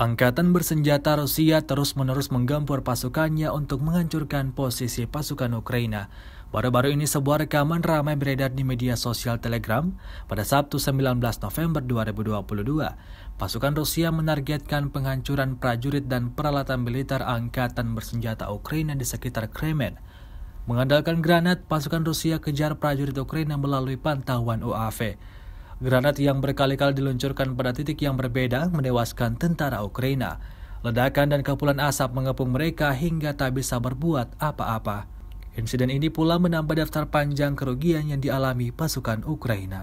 Angkatan bersenjata Rusia terus-menerus menggempur pasukannya untuk menghancurkan posisi pasukan Ukraina. Baru-baru ini sebuah rekaman ramai beredar di media sosial Telegram pada Sabtu 19 November 2022. Pasukan Rusia menargetkan penghancuran prajurit dan peralatan militer angkatan bersenjata Ukraina di sekitar Kremen. Mengandalkan granat, pasukan Rusia kejar prajurit Ukraina melalui pantauan UAV. Granat yang berkali-kali diluncurkan pada titik yang berbeda menewaskan tentara Ukraina. Ledakan dan kepulan asap mengepung mereka hingga tak bisa berbuat apa-apa. Insiden ini pula menambah daftar panjang kerugian yang dialami pasukan Ukraina.